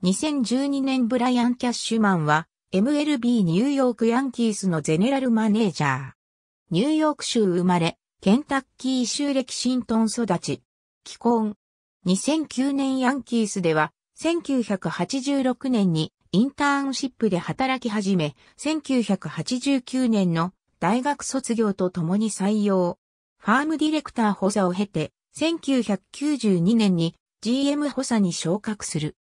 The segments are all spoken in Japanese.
2012年ブライアン・キャッシュマンは MLB ニューヨークヤンキースのゼネラルマネージャー。ニューヨーク州生まれ、ケンタッキー州歴新シントン育ち。既婚。2009年ヤンキースでは、1986年にインターンシップで働き始め、1989年の大学卒業とともに採用。ファームディレクター補佐を経て、1992年に GM 補佐に昇格する。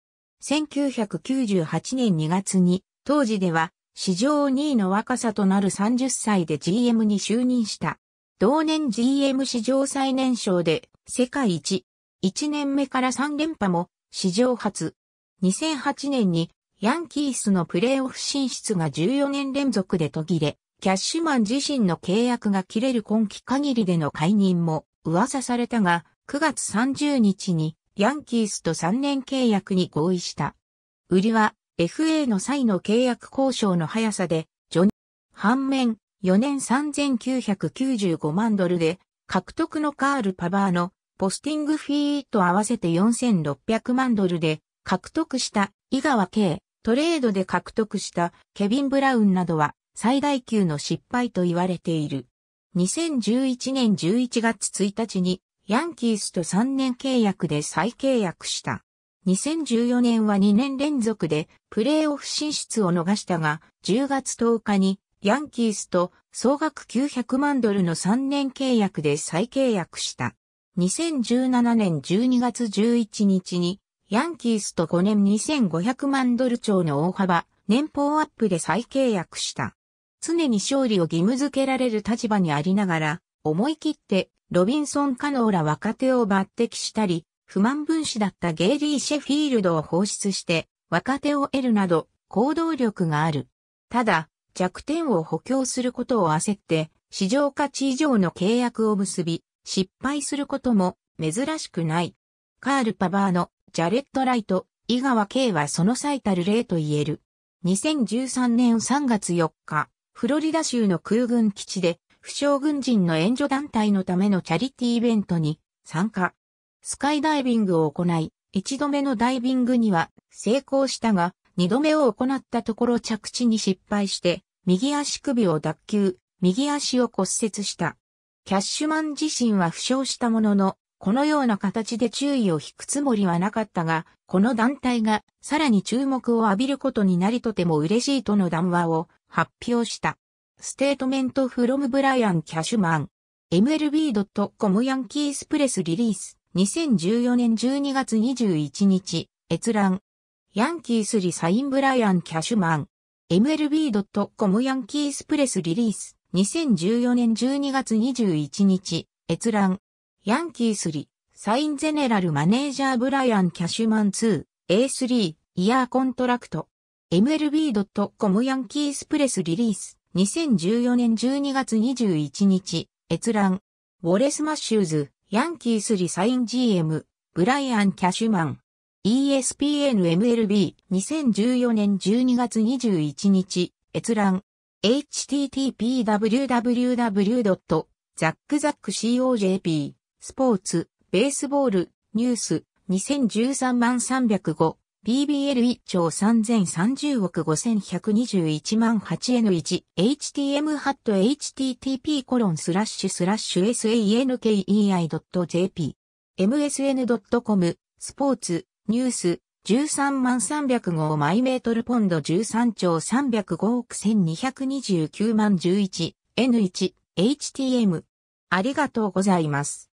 1998年2月に、当時では史上2位の若さとなる30歳で GM に就任した。同年 GM 史上最年少で世界一。1年目から3連覇も史上初。2008年にヤンキースのプレーオフ進出が14年連続で途切れ、キャッシュマン自身の契約が切れる今季限りでの解任も噂されたが、9月30日にヤンキースと3年契約に合意した。売りは FA の際の契約交渉の速さで、ジョニー。反面、4年3995万ドルで、獲得のカール・パバーのポスティングフィーと合わせて4600万ドルで獲得した井川圭、トレードで獲得したケビン・ブラウンなどは最大級の失敗と言われている。2011年11月1日にヤンキースと3年契約で再契約した。2014年は2年連続でプレーオフ進出を逃したが、10月10日にヤンキースと総額900万ドルの3年契約で再契約した。2017年12月11日にヤンキースと5年2500万ドル超の大幅年俸アップで再契約した。常に勝利を義務付けられる立場にありながら、思い切ってロビンソン・カノーら若手を抜擢したり、不満分子だったゲイリー・シェフィールドを放出して若手を得るなど行動力がある。ただ、弱点を補強することを焦って市場価値以上の契約を結び、失敗することも珍しくない。カール・パバーのジャレット・ライト、井川圭はその最たる例と言える。2013年3月4日、フロリダ州の空軍基地で負傷軍人の援助団体のためのチャリティーイベントに参加。スカイダイビングを行い、一度目のダイビングには成功したが、二度目を行ったところ着地に失敗して、右足首を脱臼、右足を骨折した。キャッシュマン自身は負傷したものの、このような形で注意を引くつもりはなかったが、この団体がさらに注目を浴びることになりとても嬉しいとの談話を発表した。ステートメントフロムブライアン・キャシュマン。MLB.com ヤンキースプレスリリース。2014年12月21日、閲覧。ヤンキースリサインブライアン・キャシュマン。MLB.com ヤンキースプレスリリース。2014年12月21日、閲覧。ヤンキースリ、サインゼネラルマネージャーブライアン・キャシュマン 2A3 イヤーコントラクト。MLB.com ヤンキースプレスリリース。2014年12月21日、閲覧。ウォレス・マッシューズ、ヤンキースリサイン GM、ブライアン・キャシュマン。ESPNMLB2014 年12月21日、閲覧。http://www.zackzackcojp スポーツ、ベースボール、ニュース、2013万305。BBL 1兆3030億5121万 8N1、htm ハット http コロンスラッシュスラッシュ sankei.jp、msn.com、スポーツ、ニュース、13万3 0 5マイメートルポンド13兆305億1229万 11N1、htm。ありがとうございます。